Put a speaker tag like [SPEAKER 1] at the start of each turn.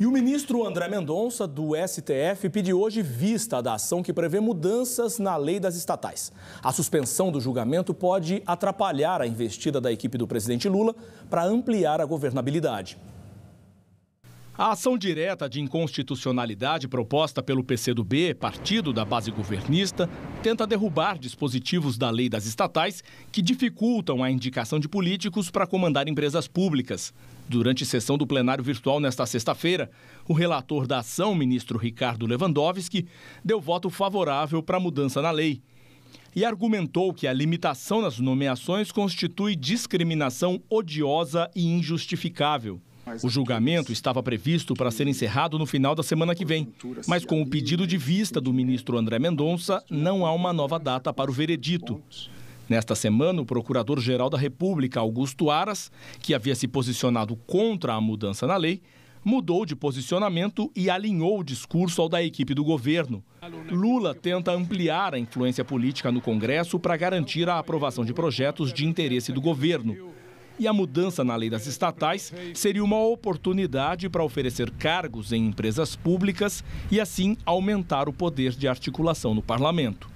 [SPEAKER 1] E o ministro André Mendonça, do STF, pediu hoje vista da ação que prevê mudanças na lei das estatais. A suspensão do julgamento pode atrapalhar a investida da equipe do presidente Lula para ampliar a governabilidade. A ação direta de inconstitucionalidade proposta pelo PCdoB, partido da base governista, tenta derrubar dispositivos da lei das estatais que dificultam a indicação de políticos para comandar empresas públicas. Durante sessão do plenário virtual nesta sexta-feira, o relator da ação, ministro Ricardo Lewandowski, deu voto favorável para a mudança na lei e argumentou que a limitação nas nomeações constitui discriminação odiosa e injustificável. O julgamento estava previsto para ser encerrado no final da semana que vem, mas com o pedido de vista do ministro André Mendonça, não é há uma nova data para o veredito. Nesta semana, o procurador-geral da República, Augusto Aras, que havia se posicionado contra a mudança na lei, mudou de posicionamento e alinhou o discurso ao da equipe do governo. Lula tenta ampliar a influência política no Congresso para garantir a aprovação de projetos de interesse do governo. E a mudança na lei das estatais seria uma oportunidade para oferecer cargos em empresas públicas e, assim, aumentar o poder de articulação no parlamento.